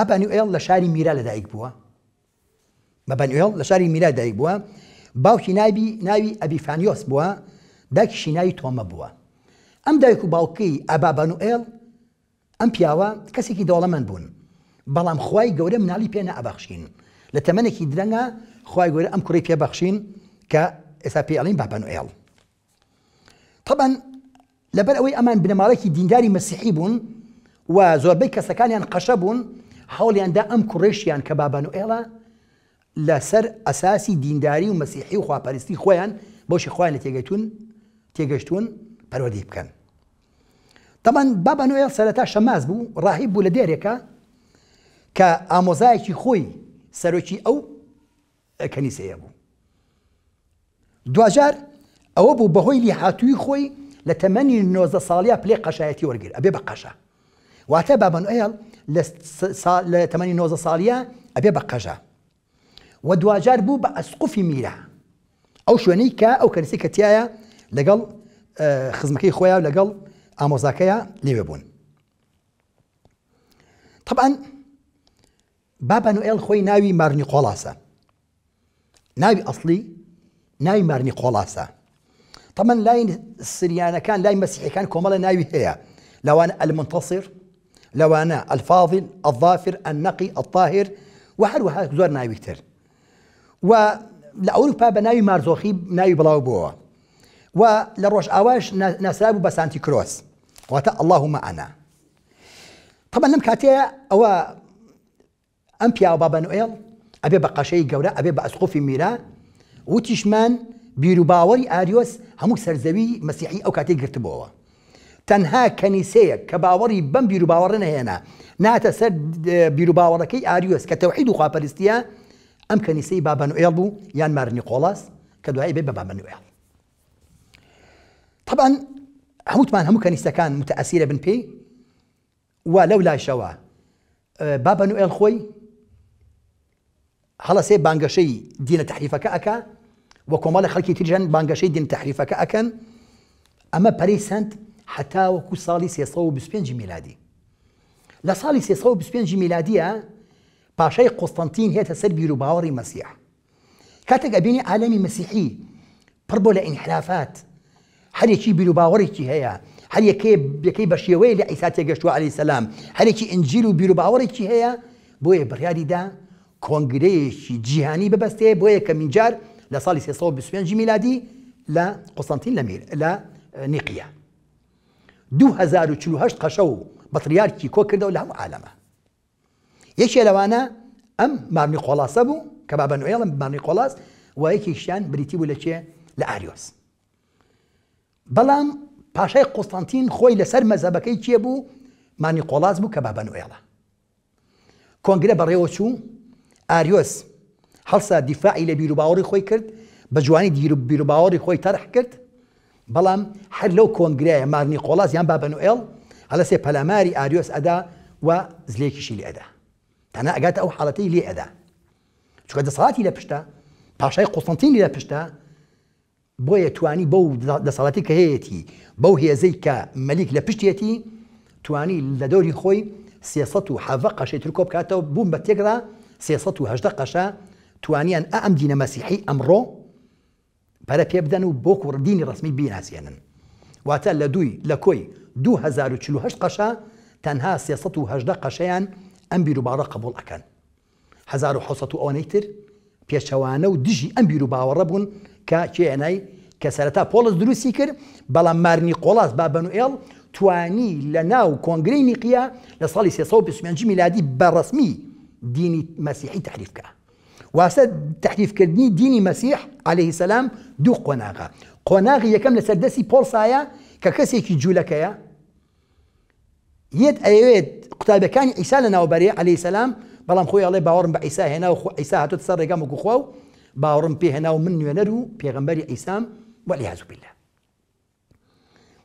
ئەبانیئێڵ لە شاری میرا لەدایک بووە بەبانیئێڵ لە شاری میرا دایک بووە باوکی نابی ناوی ئەبیفانیۆس بووە داکیشی ناوی تۆمە بووە ئەم دایک و باوکی ئابابانوئێڵ ئەم پیاوە کەسێکی دەوڵەمەند بوون بەڵام خی گەورە مناڵی پێ نەبەخشین لە تەمەێکی درەنگە خی گەورە ئەم کوڕی پێبەخشین کە ئێستا پێڵین بابانوئێڵ طبەن لەبەر ئەوەی ئەمان بنەماڵێکی دینداری مەسیحی بوون و زۆربەی کەسەکانیان قەشە بوون هەوڵیاندا ئەم کوڕێشیان کە بابان و ئێڵە لەسەر ئەساسی دینداری و مەسیحی و خواپەرستی خۆیان بۆشی خۆیان لە تێگەتون تێگەشتون پەرۆدی بکەن. تەمان بابان و ئێڵ سەرەتا شەماز بوو ڕاهی بوو لە دێرێکە کە ئامۆزایەکی خۆی سەرۆکی ئەو کەنیسەیە بوو. دوجار ئەوە بوو بەهۆی لی هاتووی خۆی لە تەمەنی 90 ساڵیا پلێ قەشایەتی وەرگیر ئەبێ بە قەشە. واتە بابان ئەیڵ لە تەمەنی 90 ساڵیە ئەبێ بە قەژە و دوجار بوو بە ئەسقفی میرە ئەو شوێنەی کە ئەو کەنسی کەتیایە لەگەڵ خزمەکەی خۆیان لەگەڵ ئامۆزاکەیە لێوێ بوون طبعاً بابەنوئل خۆی ناوی مارنی قۆڵاسە ناوی ئەسلی ناوی مارنی قۆڵاسە تەمەەن لای سریانەکان لای مەسیحەکان کۆمەڵە ناوی هەیە لەوان ئەلمنتەسیر لوانا الفاضل الظافر النقي الطاهر وحر وحر زور ناوی بكتر و لأوروبا ئەوروپا مارزوخي ناوی بلاو بوا و لروش اواش ناسرابو بسانتي كروس واتا کرۆس واتە طبعا لەم کاتەیە او ام بيا بابەن ئێڵ ئەبێ بە قەشەی گەورە ئەبێ بە ئەسقۆفی میرا وتیشمان بیرروباوەری اريوس هموك سرزوي مسيحي او كاتي گرتبەوە تنها كنيسيك كباوري باوەڕی بيرو باورنا هنا باوەڕە نەهێنا آه، بيرو باوركي اريوس كتوحيد باوەڕەکەی ئاریۆس کە تەوحید و خواپەرستیە ئەم کەنیسەی بابەنوئێڵ بوو یان مارنی قۆڵاس کە دوایی بێ بە بابەنوئێڵ طبعا هەمووتمان هەموو بن بي ولولا شوا آه، بابا نويل خوي هلا سي بانغاشي دين ئەکا كأكا وكمال خەڵکی تریژەن بانغاشي دين تحریفەکە كأكا اما پەری سند حتى وكو صالي سيصاو جي ميلادي لصالي سيصاو جي ميلادية باشاي قسطنطين هي تسر بيرو باوري مسيح كاتك أبيني عالمي مسيحي بربو لإنحلافات هل يكي بيرو باوري كي هيا هل يكي يكي بشيوي لعيسى تيجشوا عليه السلام هل يكي انجيلو بيرو باوري كي هيا بوي برياري دا كونغريش جهاني ببستي بوي كمنجار لصالي سيصاو جي ميلادي لا قسطنطين لمير لا آه، نيقيا 2040 قەشە و بەتریارکی کۆ کردەوە لە هەموو عالەمە یەکێ لەوانە ئەم مارنی قۆڵاسە بوو کە بابە نوێڵم مارنی قۆڵاس و یەکیشیان بریتی بوو لە چێ لە ئاریۆس بەڵام پاشای قوستانتین خۆی لەسەر مەزەبەکەی چێ بوو مانی قۆڵاز بوو کە بابە نوێڵە کۆنگرە بەڕێوە چوو ئاریۆس هەڵسا دیفاعی لە بیرروباوەڕی خۆی کرد بە جوانی دیرو بیرروباوەڕی خۆی تەرح کرد بەڵام هەر لەو کۆنگرایە مارنی قۆڵاز یان بابنوئێل هەلە سێ پەلاماری ئاریۆس ئەدا و زلێکیشی لێ ئەدا تەنە ئەگاتە ئەو حاڵەتی لێ ئەدا چکە دەسەڵاتی لە پشتە پاشای قوستنتینی لە پشتە بۆیە توانی بەو دەسەڵاتی کە هەیەی بەو هێزەی کە مەلیک لە پشتێتی توانی لە دەوری خۆی سێسە و حەە قەشەی ترکۆ بکاتەوە بووم بە تێکدا سێسە و هەشدە قەشە توانیان ئەم دینە مەسیحی ئەمڕۆ پەرە پێ بدەن و بۆ کوردینی ڕسمی بیناسیێنن واتە لە دوی لە کۆی 2040 قەشە تەنها 1970 قەشەیان ئەم بیرروبارە قبول ئەەکەن 1970 ئەوانەی پێچەوانە و دژی ئەم بیر و باوەڕە بوون کە کێنای کە پۆلس دروستی کرد بەڵام مارنی قۆڵاس بابەن و ئێڵ توانی لە ناو کۆنگری نیقیە لە ساڵی 325 میلادی بەڕسمی دینی مەسیحی تحریفکە واسد تحريف كردني ديني مسيح عليه السلام دو قناغة قناغة يكمل سردسي بول سايا ككسي كي يد ايوات قتال بكان عيسى لنا وبري عليه السلام بلام خويا الله باورم بعيسى هنا وخو عيسى هاتو تصرق قام باورم بي هنا ومن ينرو بيغمبري عيسى والعياذ بالله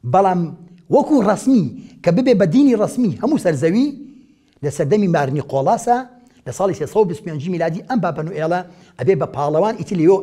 بلام وكو رسمي كبيبي بديني رسمي همو سرزوي لسدمي مارني قولاسا لە ساڵی 325 میلادی ئەم بابەن و ئێڵە أبي بە پاڵەوان ئیتیلیۆ